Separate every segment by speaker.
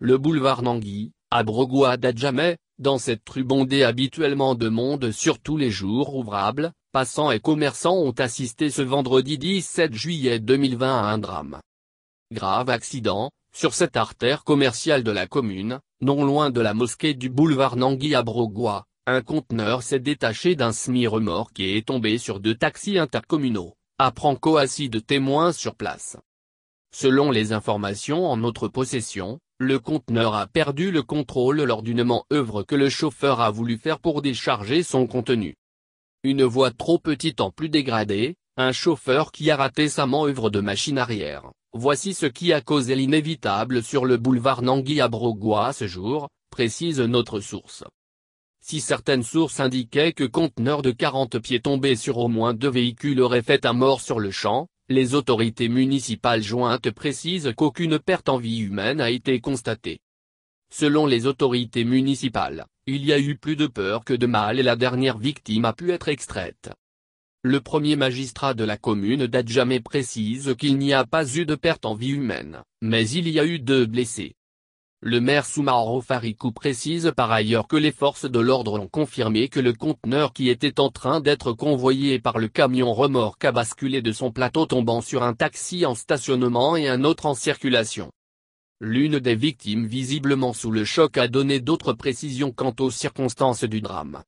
Speaker 1: le boulevard Nangui, à Brogois d'Adjamé, dans cette rue bondée habituellement de monde sur tous les jours ouvrables, passants et commerçants ont assisté ce vendredi 17 juillet 2020 à un drame. Grave accident, sur cette artère commerciale de la commune, non loin de la mosquée du boulevard Nangui à Brogois, un conteneur s'est détaché d'un semi-remorque et est tombé sur deux taxis intercommunaux, apprend Coassi de témoins sur place. Selon les informations en notre possession, le conteneur a perdu le contrôle lors d'une manœuvre que le chauffeur a voulu faire pour décharger son contenu. Une voie trop petite en plus dégradée, un chauffeur qui a raté sa manœuvre de machine arrière. Voici ce qui a causé l'inévitable sur le boulevard Nangui à Brogois ce jour, précise notre source. Si certaines sources indiquaient que conteneur de 40 pieds tombés sur au moins deux véhicules aurait fait un mort sur le champ, les autorités municipales jointes précisent qu'aucune perte en vie humaine a été constatée. Selon les autorités municipales, il y a eu plus de peur que de mal et la dernière victime a pu être extraite. Le premier magistrat de la commune jamais précise qu'il n'y a pas eu de perte en vie humaine, mais il y a eu deux blessés. Le maire Soumaro Fariku précise par ailleurs que les forces de l'ordre ont confirmé que le conteneur qui était en train d'être convoyé par le camion remorque a basculé de son plateau tombant sur un taxi en stationnement et un autre en circulation. L'une des victimes visiblement sous le choc a donné d'autres précisions quant aux circonstances du drame.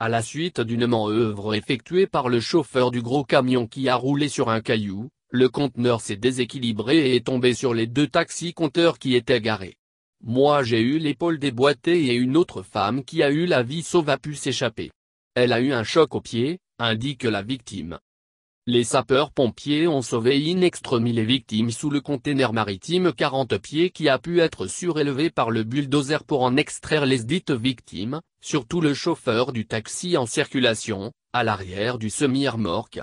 Speaker 1: À la suite d'une manœuvre effectuée par le chauffeur du gros camion qui a roulé sur un caillou, le conteneur s'est déséquilibré et est tombé sur les deux taxis-compteurs qui étaient garés. Moi j'ai eu l'épaule déboîtée et une autre femme qui a eu la vie sauve a pu s'échapper. Elle a eu un choc au pied, indique la victime. Les sapeurs-pompiers ont sauvé in extremis les victimes sous le container maritime 40 pieds qui a pu être surélevé par le bulldozer pour en extraire les dites victimes, surtout le chauffeur du taxi en circulation, à l'arrière du semi-remorque.